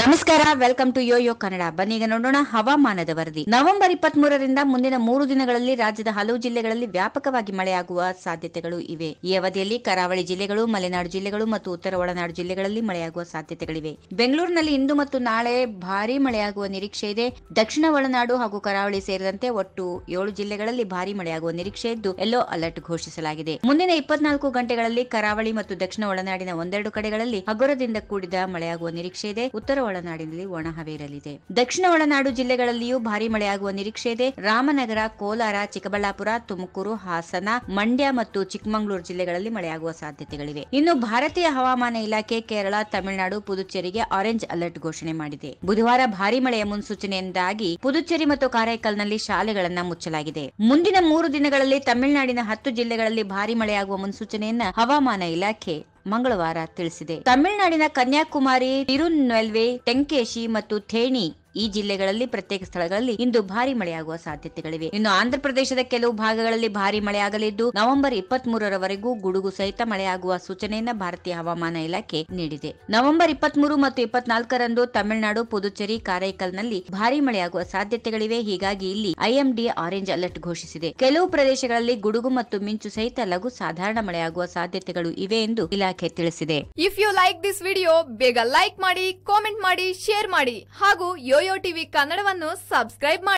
ನಮಸ್ಕಾರ welcome to yo yo Kannada ಈಗ ನೋಡೋಣ ಹವಾಮಾನದ ವರದಿ ನವೆಂಬರ್ ಇಪ್ಪತ್ತ್ ಮೂರರಿಂದ ಮುಂದಿನ ಮೂರು ದಿನಗಳಲ್ಲಿ ರಾಜ್ಯದ ಹಲವು ಜಿಲ್ಲೆಗಳಲ್ಲಿ ವ್ಯಾಪಕವಾಗಿ ಮಳೆಯಾಗುವ ಸಾಧ್ಯತೆಗಳು ಇವೆ ಈ ಅವಧಿಯಲ್ಲಿ ಕರಾವಳಿ ಜಿಲ್ಲೆಗಳು ಮಲೆನಾಡು ಜಿಲ್ಲೆಗಳು ಮತ್ತು ಉತ್ತರ ಒಳನಾಡು ಜಿಲ್ಲೆಗಳಲ್ಲಿ ಮಳೆಯಾಗುವ ಸಾಧ್ಯತೆಗಳಿವೆ ಬೆಂಗಳೂರಿನಲ್ಲಿ ಇಂದು ಮತ್ತು ನಾಳೆ ಭಾರಿ ಮಳೆಯಾಗುವ ನಿರೀಕ್ಷೆ ಇದೆ ದಕ್ಷಿಣ ಒಳನಾಡು ಹಾಗೂ ಕರಾವಳಿ ಸೇರಿದಂತೆ ಒಟ್ಟು ಏಳು ಜಿಲ್ಲೆಗಳಲ್ಲಿ ಭಾರಿ ಮಳೆಯಾಗುವ ನಿರೀಕ್ಷೆ ಇದ್ದು ಯೆಲ್ಲೋ ಅಲರ್ಟ್ ಘೋಷಿಸಲಾಗಿದೆ ಮುಂದಿನ ಇಪ್ಪತ್ನಾಲ್ಕು ಗಂಟೆಗಳಲ್ಲಿ ಕರಾವಳಿ ಮತ್ತು ದಕ್ಷಿಣ ಒಳನಾಡಿನ ಒಂದೆರಡು ಕಡೆಗಳಲ್ಲಿ ಹಗುರದಿಂದ ಕೂಡಿದ ಮಳೆಯಾಗುವ ನಿರೀಕ್ಷೆ ಇದೆ ಉತ್ತರ ಒಳನಾಡಿನಲ್ಲಿ ಒಣಹವೆ ಇರಲಿದೆ ದಕ್ಷಿಣ ಒಳನಾಡು ಜಿಲ್ಲೆಗಳಲ್ಲಿಯೂ ಭಾರಿ ಮಳೆಯಾಗುವ ನಿರೀಕ್ಷೆ ಇದೆ ರಾಮನಗರ ಕೋಲಾರ ಚಿಕ್ಕಬಳ್ಳಾಪುರ ತುಮಕೂರು ಹಾಸನ ಮಂಡ್ಯ ಮತ್ತು ಚಿಕ್ಕಮಗಳೂರು ಜಿಲ್ಲೆಗಳಲ್ಲಿ ಮಳೆಯಾಗುವ ಸಾಧ್ಯತೆಗಳಿವೆ ಇನ್ನು ಭಾರತೀಯ ಹವಾಮಾನ ಇಲಾಖೆ ಕೇರಳ ತಮಿಳುನಾಡು ಪುದುಚೇರಿಗೆ ಆರೆಂಜ್ ಅಲರ್ಟ್ ಘೋಷಣೆ ಮಾಡಿದೆ ಬುಧವಾರ ಭಾರಿ ಮಳೆಯ ಮುನ್ಸೂಚನೆಯಿಂದಾಗಿ ಪುದುಚೇರಿ ಮತ್ತು ಕಾರೈಕಲ್ನಲ್ಲಿ ಶಾಲೆಗಳನ್ನ ಮುಚ್ಚಲಾಗಿದೆ ಮುಂದಿನ ಮೂರು ದಿನಗಳಲ್ಲಿ ತಮಿಳುನಾಡಿನ ಹತ್ತು ಜಿಲ್ಲೆಗಳಲ್ಲಿ ಭಾರಿ ಮಳೆಯಾಗುವ ಮುನ್ಸೂಚನೆಯನ್ನ ಹವಾಮಾನ ಇಲಾಖೆ ಮಂಗಳವಾರ ತಿಳಿಸಿದೆ ತಮಿಳುನಾಡಿನ ಕನ್ಯಾಕುಮಾರಿ ತಿರುನೆಲ್ವೆ ಟೆಂಕೇಶಿ ಮತ್ತು ಥೇಣಿ ಈ ಜಿಲ್ಲೆಗಳಲ್ಲಿ ಪ್ರತ್ಯೇಕ ಸ್ಥಳಗಳಲ್ಲಿ ಇಂದು ಭಾರಿ ಮಳೆಯಾಗುವ ಸಾಧ್ಯತೆಗಳಿವೆ ಇನ್ನು ಆಂಧ್ರಪ್ರದೇಶದ ಕೆಲವು ಭಾಗಗಳಲ್ಲಿ ಭಾರಿ ಮಳೆಯಾಗಲಿದ್ದು ನವೆಂಬರ್ ಇಪ್ಪತ್ತ್ ಮೂರರವರೆಗೂ ಗುಡುಗು ಸಹಿತ ಮಳೆಯಾಗುವ ಸೂಚನೆಯನ್ನ ಭಾರತೀಯ ಹವಾಮಾನ ಇಲಾಖೆ ನೀಡಿದೆ ನವೆಂಬರ್ ಇಪ್ಪತ್ತ್ ಮತ್ತು ಇಪ್ಪತ್ನಾಲ್ಕರಂದು ತಮಿಳುನಾಡು ಪುದುಚೇರಿ ಕಾರೈಕಲ್ನಲ್ಲಿ ಭಾರಿ ಮಳೆಯಾಗುವ ಸಾಧ್ಯತೆಗಳಿವೆ ಹೀಗಾಗಿ ಇಲ್ಲಿ ಐಎಂಡಿ ಆರೆಂಜ್ ಅಲರ್ಟ್ ಘೋಷಿಸಿದೆ ಕೆಲವು ಪ್ರದೇಶಗಳಲ್ಲಿ ಗುಡುಗು ಮತ್ತು ಮಿಂಚು ಸಹಿತ ಲಘು ಸಾಧಾರಣ ಮಳೆಯಾಗುವ ಸಾಧ್ಯತೆಗಳು ಇವೆ ಎಂದು ಇಲಾಖೆ ತಿಳಿಸಿದೆ if you like this video ಬೇಗ ಲೈಕ್ ಮಾಡಿ ಕಾಮೆಂಟ್ ಮಾಡಿ ಶೇರ್ ಮಾಡಿ ಹಾಗೂ ಯೋಯೋ ಟಿವಿ ಕನ್ನಡವನ್ನು ಸಬ್ಸ್ಕ್ರೈಬ್ ಮಾಡಿ